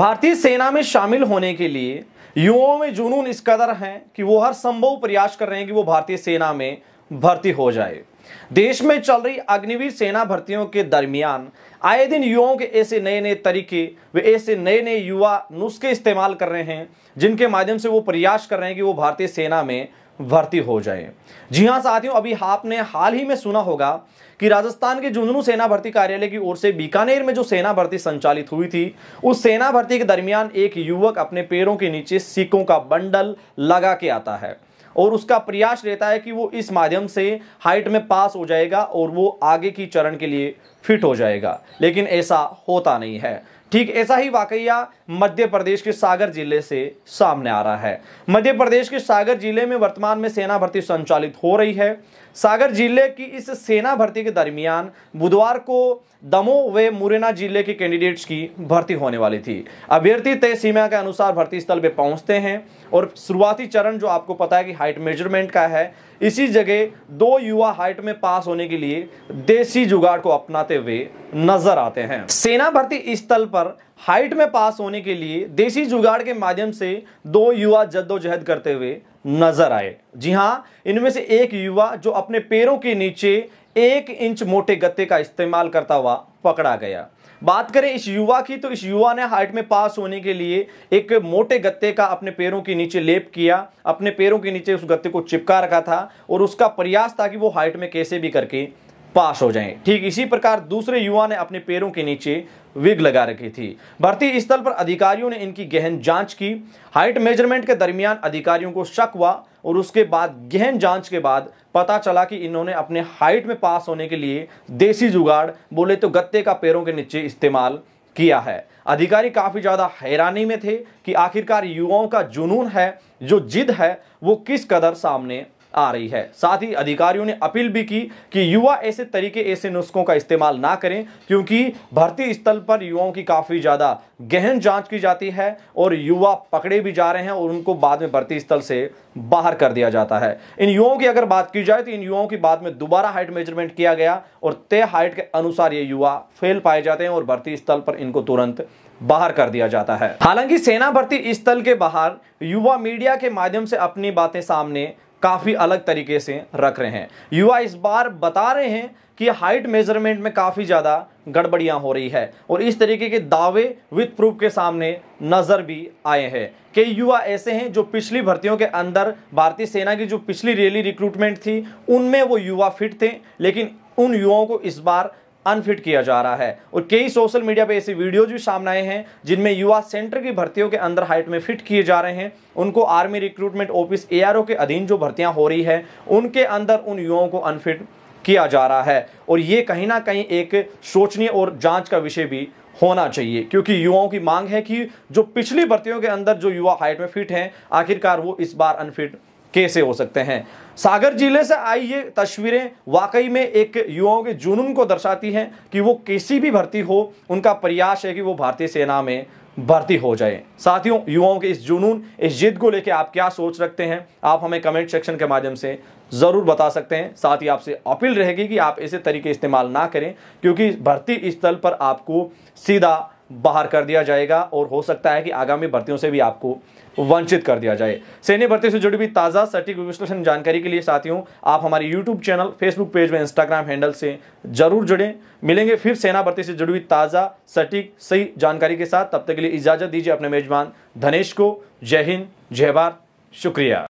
भारतीय सेना में शामिल होने के लिए युवाओं में जुनून इस कदर है कि वो हर संभव प्रयास कर रहे हैं कि वो भारतीय सेना में भर्ती हो जाए देश में चल रही अग्निवीर सेना भर्तियों के दरमियान आए दिन युवाओं के ऐसे नए नए तरीके वे ऐसे नए नए युवा नुस्खे इस्तेमाल कर रहे हैं जिनके माध्यम से वो प्रयास कर रहे हैं कि वो भारतीय सेना में भर्ती हो जाए जी हाँ साथियों अभी आपने हाल ही में सुना होगा कि राजस्थान के झुंझुनू सेना भर्ती कार्यालय की ओर से बीकानेर में जो सेना भर्ती संचालित हुई थी उस सेना भर्ती के दरमियान एक युवक अपने पैरों के नीचे सिक्कों का बंडल लगा के आता है और उसका प्रयास रहता है कि वो इस माध्यम से हाइट में पास हो जाएगा और वो आगे की चरण के लिए फिट हो जाएगा लेकिन ऐसा होता नहीं है ठीक ऐसा ही वाकया मध्य प्रदेश के सागर जिले से सामने आ रहा है मध्य प्रदेश के सागर जिले में वर्तमान में सेना भर्ती संचालित हो रही है सागर जिले की इस सेना भर्ती के दरमियान बुधवार को दमो व मुरैना जिले के कैंडिडेट्स की भर्ती होने वाली थी अभ्यर्थी तय सीमा के अनुसार भर्ती स्थल पर पहुंचते हैं और शुरुआती चरण जो आपको पता है कि हाइट मेजरमेंट का है इसी जगह दो युवा हाइट में पास होने के लिए देसी जुगाड़ को अपनाते हुए नजर आते हैं सेना भर्ती स्थल पर पर हाइट में पास होने के लिए देसी जुगाड़ के माध्यम से दो युवा जद्दोजहद करते हुए नजर आए जी हां इनमें से एक युवा जो अपने पैरों के नीचे एक इंच मोटे गत्ते का इस्तेमाल करता हुआ पकड़ा गया बात करें इस युवा की तो इस युवा ने हाइट में पास होने के लिए एक मोटे गत्ते का अपने पैरों के नीचे लेप किया अपने पैरों के नीचे उस गत्ते को चिपका रखा था और उसका प्रयास था कि वो हाइट में कैसे भी करके पास हो जाएं ठीक इसी प्रकार दूसरे युवा ने अपने पैरों के नीचे विग लगा रखी थी भर्ती स्थल पर अधिकारियों ने इनकी गहन जांच की हाइट मेजरमेंट के दरमियान अधिकारियों को शक हुआ और उसके बाद गहन जांच के बाद पता चला कि इन्होंने अपने हाइट में पास होने के लिए देसी जुगाड़ बोले तो गत्ते का पैरों के नीचे इस्तेमाल किया है अधिकारी काफी ज्यादा हैरानी में थे कि आखिरकार युवाओं का जुनून है जो जिद है वो किस कदर सामने आ रही है साथ ही अधिकारियों ने अपील भी की कि युवा ऐसे तरीके ऐसे नुस्खों का इस्तेमाल ना करें क्योंकि भर्ती स्थल पर युवाओं की काफ़ी ज़्यादा गहन जांच की जाती है और युवा पकड़े भी जा रहे हैं और उनको बाद में भर्ती स्थल से बाहर कर दिया जाता है इन युवाओं की अगर बात की जाए तो इन युवाओं की बाद में दोबारा हाइट मेजरमेंट किया गया और तय हाइट के अनुसार ये युवा फेल पाए जाते हैं और भर्ती स्थल पर इनको तुरंत बाहर कर दिया जाता है हालांकि सेना भर्ती स्थल के बाहर युवा मीडिया के माध्यम से अपनी बातें सामने काफ़ी अलग तरीके से रख रहे हैं युवा इस बार बता रहे हैं कि हाइट मेजरमेंट में काफ़ी ज़्यादा गड़बड़ियां हो रही है और इस तरीके के दावे विथ प्रूफ के सामने नज़र भी आए हैं कई युवा ऐसे हैं जो पिछली भर्तियों के अंदर भारतीय सेना की जो पिछली रैली रिक्रूटमेंट थी उनमें वो युवा फिट थे लेकिन उन युवाओं को इस बार अनफिट किया जा रहा है और कई सोशल मीडिया पे ऐसे वीडियोज भी सामने आए हैं जिनमें युवा सेंटर की भर्तियों के अंदर हाइट में फिट किए जा रहे हैं उनको आर्मी रिक्रूटमेंट ऑफिस एआरओ के अधीन जो भर्तियां हो रही है उनके अंदर उन युवाओं को अनफिट किया जा रहा है और ये कहीं ना कहीं एक सोचने और जांच का विषय भी होना चाहिए क्योंकि युवाओं की मांग है कि जो पिछली भर्तियों के अंदर जो युवा हाइट में फिट हैं आखिरकार वो इस बार अनफिट कैसे हो सकते हैं सागर जिले से आई ये तस्वीरें वाकई में एक युवाओं के जुनून को दर्शाती हैं कि वो किसी भी भर्ती हो उनका प्रयास है कि वो भारतीय सेना में भर्ती हो जाए साथियों युवाओं के इस जुनून इस जिद को लेकर आप क्या सोच रखते हैं आप हमें कमेंट सेक्शन के माध्यम से ज़रूर बता सकते हैं साथ ही आपसे अपील रहेगी कि आप ऐसे तरीके इस्तेमाल ना करें क्योंकि भर्ती स्थल पर आपको सीधा बाहर कर दिया जाएगा और हो सकता है कि आगामी भर्तियों से भी आपको वंचित कर दिया जाए सैन्य भर्ती से जुड़ी हुई ताज़ा सटीक विश्लेषण जानकारी के लिए साथियों आप हमारे यूट्यूब चैनल फेसबुक पेज में इंस्टाग्राम हैंडल से जरूर जुड़ें मिलेंगे फिर सेना भर्ती से जुड़ी हुई ताज़ा सटीक सही जानकारी के साथ तब तक के लिए इजाज़त दीजिए अपने मेजबान धनेश को जय हिंद जय भारत शुक्रिया